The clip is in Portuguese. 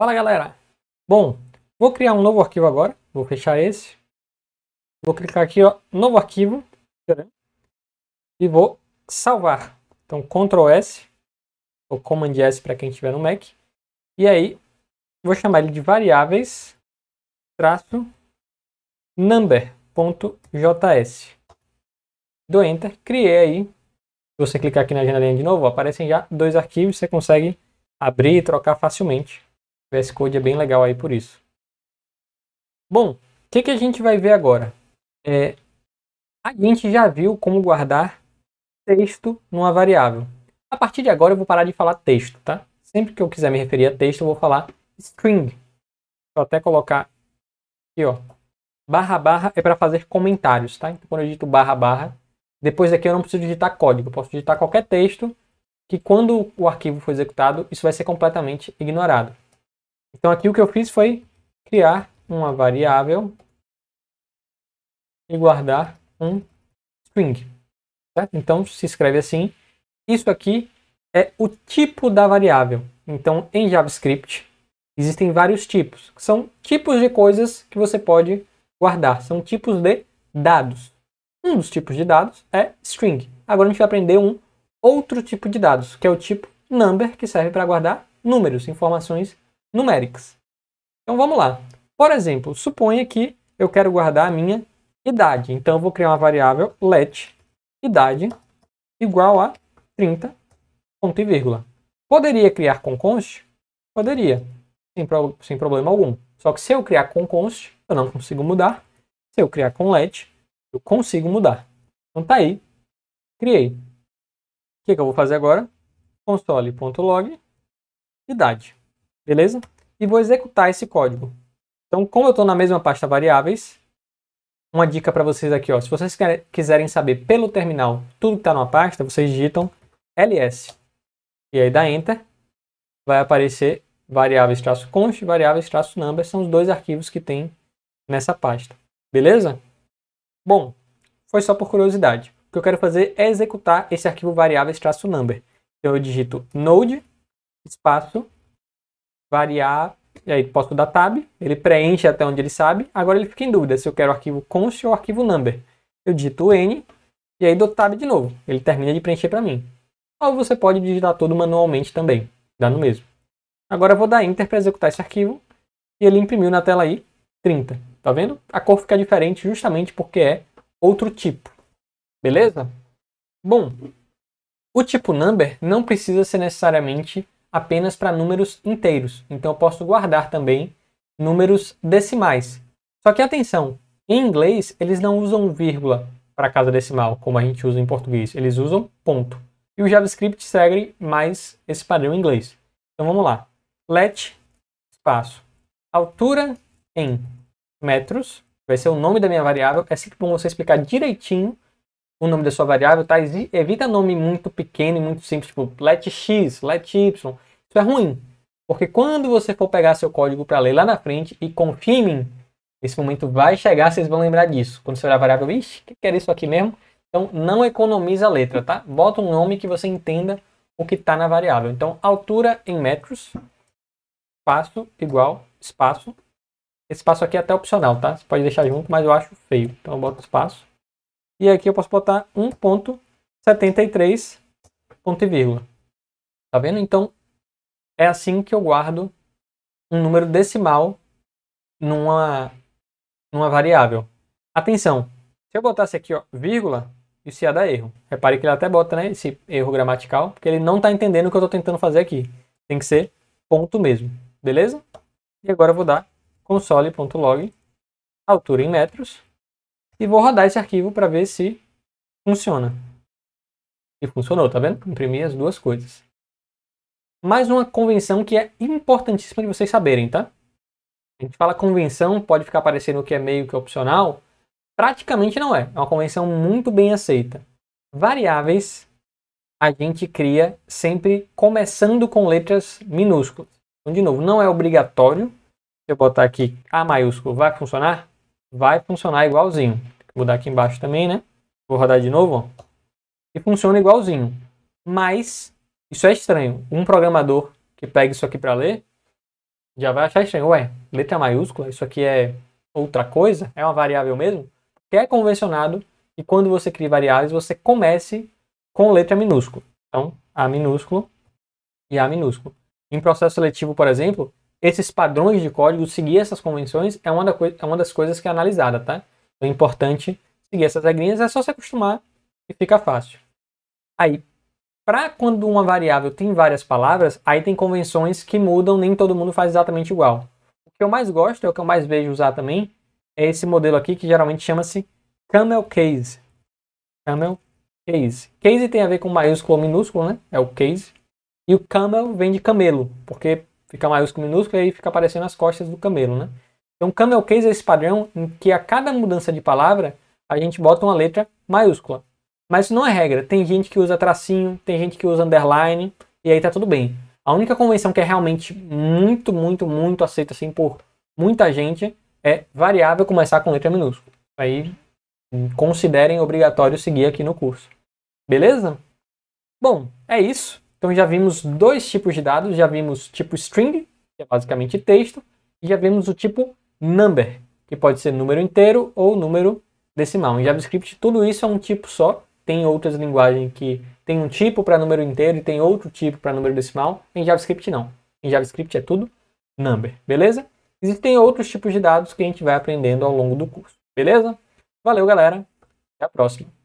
Fala galera! Bom, vou criar um novo arquivo agora, vou fechar esse. Vou clicar aqui, ó, novo arquivo, e vou salvar. Então, Ctrl S, ou Command S para quem estiver no Mac. E aí, vou chamar ele de variáveis, traço, number.js. Do Enter, criei aí. Se você clicar aqui na janelinha de novo, aparecem já dois arquivos, você consegue abrir e trocar facilmente. VS Code é bem legal aí por isso. Bom, o que, que a gente vai ver agora? É, a gente já viu como guardar texto numa variável. A partir de agora eu vou parar de falar texto, tá? Sempre que eu quiser me referir a texto, eu vou falar string. Vou até colocar aqui, ó. Barra barra é para fazer comentários, tá? Então quando eu digito barra barra, depois daqui eu não preciso digitar código, eu posso digitar qualquer texto que quando o arquivo for executado, isso vai ser completamente ignorado. Então aqui o que eu fiz foi criar uma variável e guardar um string. Certo? Então se escreve assim. Isso aqui é o tipo da variável. Então em JavaScript existem vários tipos. São tipos de coisas que você pode guardar. São tipos de dados. Um dos tipos de dados é string. Agora a gente vai aprender um outro tipo de dados, que é o tipo number, que serve para guardar números, informações numéricas. Então vamos lá. Por exemplo, suponha que eu quero guardar a minha idade. Então eu vou criar uma variável let idade igual a 30, ponto e vírgula. Poderia criar com const? Poderia, sem, pro, sem problema algum. Só que se eu criar com const, eu não consigo mudar. Se eu criar com let, eu consigo mudar. Então tá aí, criei. O que, que eu vou fazer agora? console.log idade beleza? E vou executar esse código. Então, como eu estou na mesma pasta variáveis, uma dica para vocês aqui, ó. Se vocês quiserem saber pelo terminal tudo que está numa pasta, vocês digitam ls. E aí dá enter, vai aparecer variáveis-const e variáveis-number, são os dois arquivos que tem nessa pasta. Beleza? Bom, foi só por curiosidade. O que eu quero fazer é executar esse arquivo variáveis-number. Então eu digito node, espaço, variar, e aí posso dar tab, ele preenche até onde ele sabe. Agora ele fica em dúvida se eu quero o arquivo const ou arquivo number. Eu digito n e aí dou tab de novo. Ele termina de preencher para mim. Ou você pode digitar tudo manualmente também, dá no mesmo. Agora eu vou dar enter para executar esse arquivo e ele imprimiu na tela aí 30. Tá vendo? A cor fica diferente justamente porque é outro tipo. Beleza? Bom, o tipo number não precisa ser necessariamente apenas para números inteiros. Então eu posso guardar também números decimais. Só que atenção, em inglês eles não usam vírgula para cada decimal, como a gente usa em português. Eles usam ponto. E o JavaScript segue mais esse padrão em inglês. Então vamos lá. Let espaço altura em metros, vai ser o nome da minha variável. É sempre bom você explicar direitinho o nome da sua variável, tá? Evita nome muito pequeno e muito simples, tipo let x, let y. Isso é ruim, porque quando você for pegar seu código para ler lá na frente e confirmem, esse momento vai chegar, vocês vão lembrar disso. Quando você olhar a variável, ixi, que era isso aqui mesmo? Então não economiza a letra, tá? Bota um nome que você entenda o que está na variável. Então altura em metros, espaço igual espaço. Esse espaço aqui é até opcional, tá? Você pode deixar junto, mas eu acho feio. Então eu boto espaço e aqui eu posso botar 1.73 ponto e vírgula. Tá vendo? Então, é assim que eu guardo um número decimal numa, numa variável. Atenção, se eu botasse aqui, ó, vírgula, isso ia dar erro. Repare que ele até bota, né, esse erro gramatical, porque ele não está entendendo o que eu estou tentando fazer aqui. Tem que ser ponto mesmo, beleza? E agora eu vou dar console.log altura em metros e vou rodar esse arquivo para ver se funciona. E funcionou, tá vendo? Imprimi as duas coisas. Mais uma convenção que é importantíssima de vocês saberem, tá? A gente fala convenção, pode ficar parecendo que é meio que opcional. Praticamente não é. É uma convenção muito bem aceita. Variáveis a gente cria sempre começando com letras minúsculas. Então, de novo, não é obrigatório. Se eu botar aqui A maiúsculo, vai funcionar? vai funcionar igualzinho. Vou mudar aqui embaixo também, né? Vou rodar de novo, ó. E funciona igualzinho. Mas, isso é estranho. Um programador que pega isso aqui para ler, já vai achar estranho. Ué, letra maiúscula, isso aqui é outra coisa? É uma variável mesmo? Que é convencionado e quando você cria variáveis, você comece com letra minúscula. Então, A minúsculo e A minúsculo. Em processo seletivo, por exemplo, esses padrões de código, seguir essas convenções, é uma, da é uma das coisas que é analisada, tá? Então, é importante seguir essas regrinhas, é só se acostumar e fica fácil. Aí, para quando uma variável tem várias palavras, aí tem convenções que mudam, nem todo mundo faz exatamente igual. O que eu mais gosto, é o que eu mais vejo usar também, é esse modelo aqui que geralmente chama-se camel case. Camel case. Case tem a ver com maiúsculo ou minúsculo, né? É o case. E o camel vem de camelo, porque fica maiúsculo e minúsculo e aí fica aparecendo as costas do camelo, né? Então, camel case é esse padrão em que a cada mudança de palavra a gente bota uma letra maiúscula. Mas isso não é regra. Tem gente que usa tracinho, tem gente que usa underline, e aí tá tudo bem. A única convenção que é realmente muito, muito, muito aceita assim por muita gente é variável começar com letra minúscula. Aí considerem obrigatório seguir aqui no curso. Beleza? Bom, é isso. Então já vimos dois tipos de dados, já vimos tipo string, que é basicamente texto, e já vimos o tipo number, que pode ser número inteiro ou número decimal. Em JavaScript tudo isso é um tipo só, tem outras linguagens que tem um tipo para número inteiro e tem outro tipo para número decimal, em JavaScript não. Em JavaScript é tudo number, beleza? Existem outros tipos de dados que a gente vai aprendendo ao longo do curso, beleza? Valeu, galera. Até a próxima.